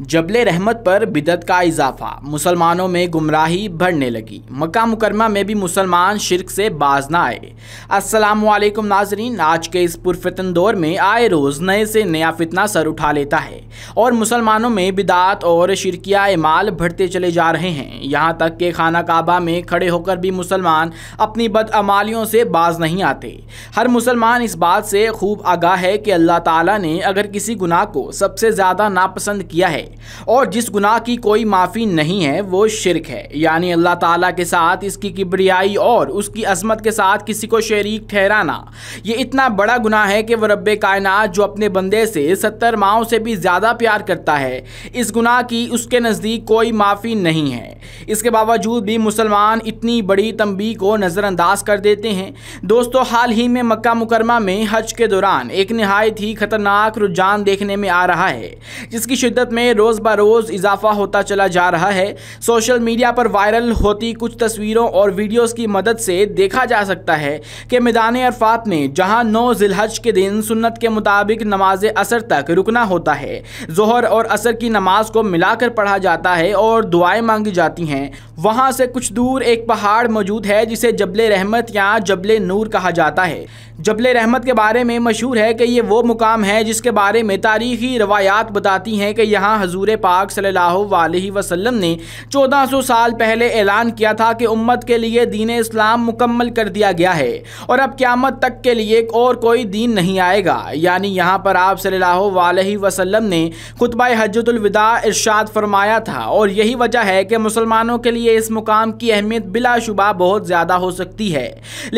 जबल रहमत पर बिदत का इजाफा मुसलमानों में गुमराही बढ़ने लगी मक्का मुकरमा में भी मुसलमान शिरक से बाज ना आए वालेकुम नाजरीन आज के इस पुरफितन दौर में आए रोज़ नए से नया फितना सर उठा लेता है और मुसलमानों में बिदात और शिरकिया माल बढ़ते चले जा रहे हैं यहाँ तक के खाना काबा में खड़े होकर भी मुसलमान अपनी बदअमालियों से बाज नहीं आते हर मुसलमान इस बात से खूब आगाह है कि अल्लाह ताला ने अगर किसी गुनाह को सबसे ज़्यादा नापसंद किया है और जिस गुनाह की कोई माफ़ी नहीं है वो शिरक है यानी अल्लाह ताला के साथ इसकी किबरियाई और उसकी अजमत के साथ किसी को शरीक ठहराना ये इतना बड़ा गुनाह है कि वह रब कायनात जो अपने बंदे से सत्तर माओ से भी ज़्यादा प्यार करता है इस गुनाह की उसके नज़दीक कोई माफ़ी नहीं है इसके बावजूद भी मुसलमान इतनी बड़ी तंबी को नज़रअंदाज कर देते हैं दोस्तों हाल ही में मक्का मुकरमा में हज के दौरान एक नहायत ही खतरनाक रुझान देखने में आ रहा है जिसकी शिद्दत में रोज़ बरोज़ इजाफा होता चला जा रहा है सोशल मीडिया पर वायरल होती कुछ तस्वीरों और वीडियोस की मदद से देखा जा सकता है कि मैदान अरफात में जहां नौ जिलहज के दिन सुन्नत के मुताबिक नमाज असर तक रुकना होता है जहर और असर की नमाज को मिलाकर पढ़ा जाता है और दुआएं मांगी जाती हैं वहां से कुछ दूर एक पहाड़ मौजूद है जिसे जबल रहमत या जबल नूर कहा जाता है जबल रहमत के बारे में मशहूर है कि ये वो मुकाम है जिसके बारे में तारीखी रवायात बताती हैं कि यहाँ हजूर पाक सल्हसम ने चौदह सौ साल पहले ऐलान किया था कि उम्मत के लिए दीन इस्लाम मुकम्मल कर दिया गया है और अब क्यामत तक के लिए और कोई दीन नहीं आएगा यानी यहाँ पर आप सल्हसम ने खुतबा हजतुलविदा इर्शाद फरमाया था और यही वजह है कि मुसलमानों के लिए इस मुकाम की अहमियत बिलाशुबा बहुत ज़्यादा हो सकती है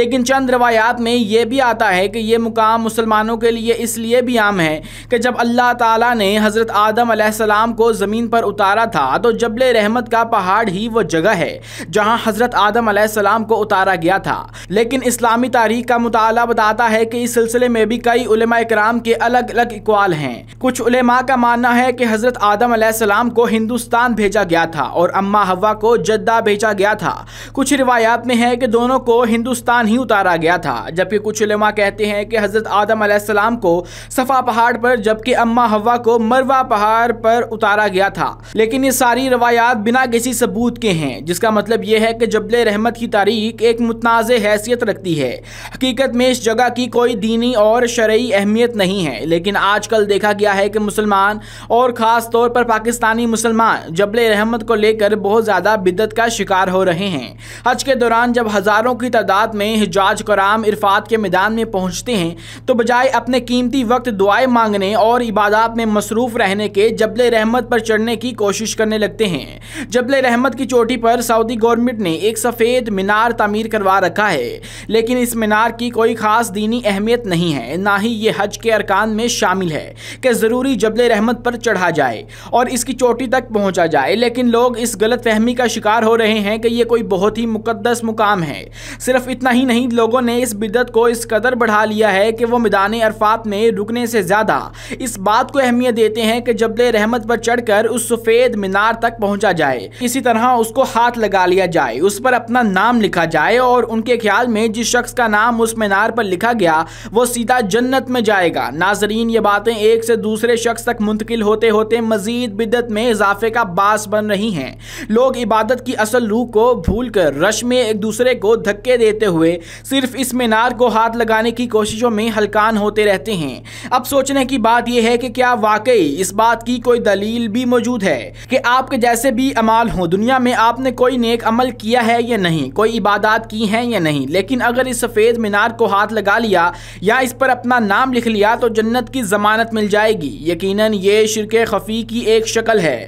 लेकिन चंद रवायात में यह भी आता है कि यह मुकाम मुसलमानों के लिए इसलिए भी आम है कि जब अल्लाह ताला ने हज़रत आदम सलाम को ज़मीन पर उतारा था तो जबल रहमत का पहाड़ ही वो जगह है जहाँ हज़रत आदम सलाम को उतारा गया था लेकिन इस्लामी तारीख का मुताला बताता है कि इस सिलसिले में भी कई उलमा कराम के अलग अलग इकवाल हैं कुछ उलमा का मानना है कि हज़रत आदम सलाम को हिंदुस्तान भेजा गया था और अम्मा हवा को जद्दा भेजा गया था कुछ रिवायात में है कि दोनों को हिंदुस्तान ही उतारा गया था जबकि कुछ उलमा कहते हैं कि हज़रत आदम सलाम को सफ़ा पहाड़ पर जबकि अम्मा हवा को मरवा पहाड़ पर उतारा गया था लेकिन ये सारी रवायात बिना किसी सबूत के हैं जिसका मतलब ये है कि जबल रहमत की तारीख एक मुतनाज़ हैसियत रखती है हकीकत में इस जगह की कोई दीनी और शर्य अहमियत नहीं है लेकिन आजकल देखा गया है कि मुसलमान और ख़ास तौर पर पाकिस्तानी मुसलमान जबल रहमत को लेकर बहुत ज़्यादा बिदत का शिकार हो रहे हैं हज के दौरान जब हज़ारों की तादाद में हिजाज कराम इरफात के मैदान में पहुँचते हैं तो बजाय अपने कीमती वक्त दुआएं मांगने और इबादत में मसरूफ़ रहने के जबल रहमत पर चढ़ने की कोशिश करने लगते हैं जबल रहमत की चोटी पर सऊदी गवर्नमेंट ने एक सफ़ेद मीनार तमीर करवा रखा है लेकिन इस मीनार की कोई ख़ास दीनी अहमियत नहीं है ना ही ये हज के अरकान में शामिल है कि ज़रूरी जबल रहमत पर चढ़ा जाए और इसकी चोटी तक पहुँचा जाए लेकिन लोग इस गलत फहमी का शिकार हो रहे हैं कि ये कोई बहुत ही मुकदस मुकाम है सिर्फ इतना ही नहीं लोगों ने इस बिदत को इस कदर बढ़ा लिया है कि वो मैदान अरफात में रुकने से ज़्यादा इस बात को अहमियत देते हैं कि जबल रहमत पर चढ़कर उस सफेद मीनार तक पहुंचा जाए इसी तरह उसको हाथ लगा लिया जाए उस पर अपना नाम लिखा जाए और उनके ख्याल में जिस शख्स का नाम उस मीनार पर लिखा गया वो सीधा जन्नत में जाएगा नाजरीन ये बातें एक से दूसरे शख्स तक मुंतकिल होते होते मजीद बिदत में इजाफे का बास बन रही है लोग इबादत की असल रूह को भूल कर रश में एक दूसरे को धक्के देते हुए सिर्फ इस मीनार को हाथ लगाने की कोशिशों में हलकान होते रहते हैं अब सोचने की बात यह है कि क्या वाकई इस बात की कोई दलील भी मौजूद है कि आपके जैसे भी अमाल हों दुनिया में आपने कोई नेक अमल किया है या नहीं कोई इबादत की है या नहीं लेकिन अगर इस सफ़ेद मीनार को हाथ लगा लिया या इस पर अपना नाम लिख लिया तो जन्नत की ज़मानत मिल जाएगी यकीन ये शिरक खफी की एक शक्ल है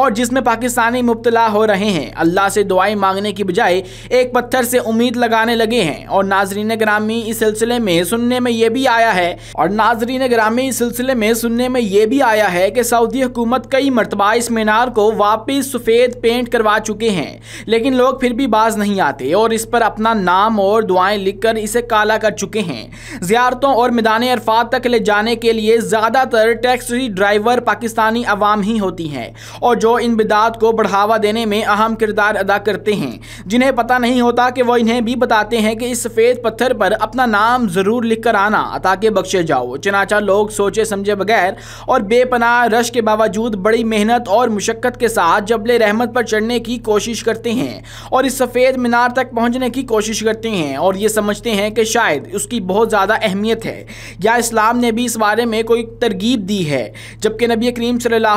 और जिसमें पाकिस्तानी मुबतला हो रहे हैं अल्लाह से दुआई मांगने की बजाय एक पत्थर से उम्मीद लगाने लगे हैं और नाजरीन ग्रामी इस सिलसिले में सुनने में यह भी आया है और नाजरीन ग्रामी इस सिलसिले में सुनने में यह भी आया है कि सऊदी हुकूमत हुकूमत कई मरतबा इस मीनार को वापस सफ़ेद पेंट करवा चुके हैं लेकिन लोग फिर भी बाज नहीं आते और इस पर अपना नाम और दुआएं लिखकर इसे काला कर चुके हैं ज़्यारतों और मैदान अरफात तक ले जाने के लिए ज़्यादातर टैक्सी ड्राइवर पाकिस्तानी अवाम ही होती हैं और जो इन बिदात को बढ़ावा देने में अहम किरदार अदा करते हैं जिन्हें पता नहीं होता कि वह इन्हें भी बताते हैं कि इस सफ़ेद पत्थर पर अपना नाम ज़रूर लिख कर आना ताकि बख्शे जाओ चनाचा लोग सोचे समझे बगैर और बेपनाह रश के बावजूद बावजूद बड़ी मेहनत और मुशक्क़त के साथ जबले रहमत पर चढ़ने की कोशिश करते हैं और इस सफ़ेद मीनार तक पहुँचने की कोशिश करते हैं और ये समझते हैं कि शायद उसकी बहुत ज़्यादा अहमियत है या इस्लाम ने भी इस बारे में कोई तरगीब दी है जबकि नबी करीम सल्ला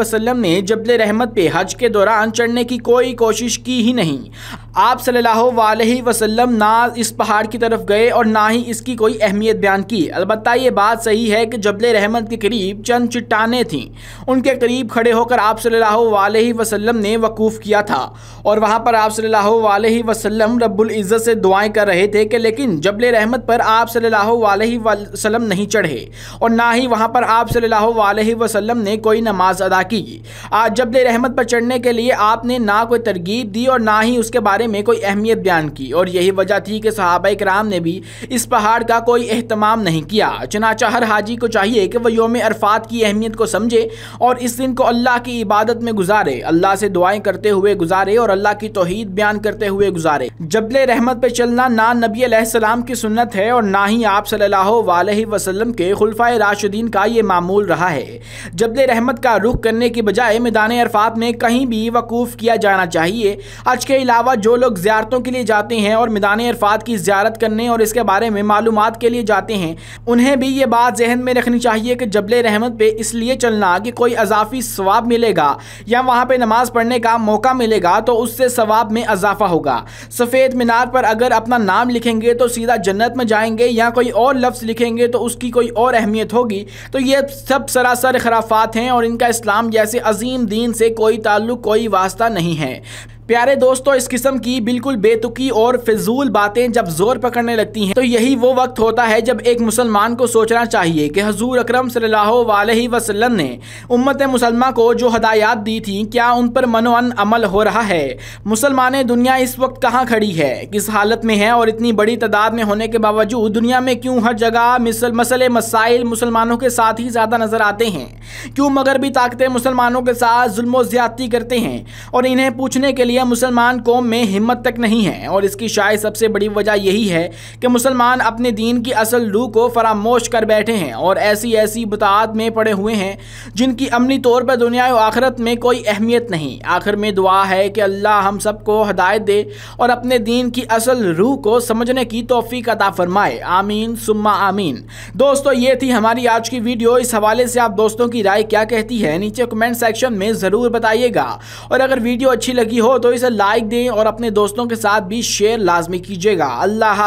वसम ने जबल रहमत पर हज के दौरान चढ़ने की कोई कोशिश की ही नहीं आप सल्लल्लाहु अलैहि ना इस पहाड़ की तरफ गए और ना ही इसकी कोई अहमियत बयान की अलबत् ये बात सही है कि जबल रहमत के करीब चंद चट्टानें थीं उनके करीब खड़े होकर आप सल्लल्लाहु ने वकूफ़ किया था और वहाँ पर आप सल्लल्लाहु अलैहि वसल्लम से दुआएँ कर रहे थे कि लेकिन जबल रहमत पर आप सल्हसम नहीं चढ़े और ना ही वहाँ पर आप सल्लल्लाहु अलैहि ने कोई नमाज अदा की आज जबल रहमत पर चढ़ने के लिए आपने ना कोई तरगीब दी और ना ही उसके बारे बारे में कोई अहमियत बयान की और यही वजह थी कि सहाबा कराम ने भी इस पहाड़ का कोई अहतमाम नहीं किया चनाचा हर हाजी को चाहिए कि वह योम अरफात की अहमियत को समझे और इस दिन को अल्लाह की इबादत में गुजारे अल्लाह से दुआएं करते हुए गुजारे और अल्लाह की तोहद बयान करते हुए गुजारे जबल रहमत पर चलना ना नबी सलाम की सुन्नत है और ना ही आप सल्ला वसलम के खुलफा राशिदीन का ये मामूल रहा है जबल रहमत का रुख करने के बजाय मैदान अरफात में कहीं भी वकूफ़ किया जाना चाहिए आज के अलावा जो लोग ज्यारतों के लिए जाते हैं और मैदान अरफात की ज्यारत करने और इसके बारे में मालूम के लिए जाते हैं उन्हें भी ये बात जहन में रखनी चाहिए कि जबल रहमत पे इसलिए चलना कि कोई अजाफी स्वाब मिलेगा या वहाँ पर नमाज पढ़ने का मौका मिलेगा तो उससे स्वाब में अजाफा होगा सफ़ेद मीनार पर अगर अपना नाम लिखेंगे तो सीधा जन्नत में जाएंगे या कोई और लफ्ज़ लिखेंगे तो उसकी कोई और अहमियत होगी तो ये सब सरासर खराफात हैं और इनका इस्लाम जैसे अजीम दीन से कोई ताल्लुक कोई वास्ता नहीं है प्यारे दोस्तों इस किस्म की बिल्कुल बेतुकी और फिजूल बातें जब जोर पकड़ने लगती हैं तो यही वो वक्त होता है जब एक मुसलमान को सोचना चाहिए कि हजूर अक्रम वसल्लम ने उम्मत मुसलमा को जो हदायत दी थी क्या उन पर मनोअन अमल हो रहा है मुसलमान दुनिया इस वक्त कहाँ खड़ी है किस हालत में है और इतनी बड़ी तादाद में होने के बावजूद दुनिया में क्यों हर जगह मसले मसाइल मुसलमानों के साथ ही ज़्यादा नज़र आते हैं क्यों मगरबी ताकतें मुसलमानों के साथ जुल्म ज्यादती करते हैं और इन्हें पूछने के लिए लिए मुसलमान कौम में हिम्मत तक नहीं है और इसकी शायद सबसे बड़ी वजह यही है कि मुसलमान अपने दीन की असल लू को फरामोश कर बैठे हैं और ऐसी ऐसी बतात में पड़े हुए हैं जिनकी अमली तौर पर दुनिया और आखरत में कोई अहमियत नहीं आखिर में दुआ है कि अल्लाह हम सबको हदायत दे और अपने दीन की असल रूह को समझने की तोफ़ी अदा फरमाए आमीन सुम्मा आमीन दोस्तों ये थी हमारी आज की वीडियो इस हवाले से आप दोस्तों की राय क्या कहती है नीचे कमेंट सेक्शन में ज़रूर बताइएगा और अगर वीडियो अच्छी लगी हो तो तो इसे लाइक दें और अपने दोस्तों के साथ भी शेयर लाजमी कीजिएगा अल्लाह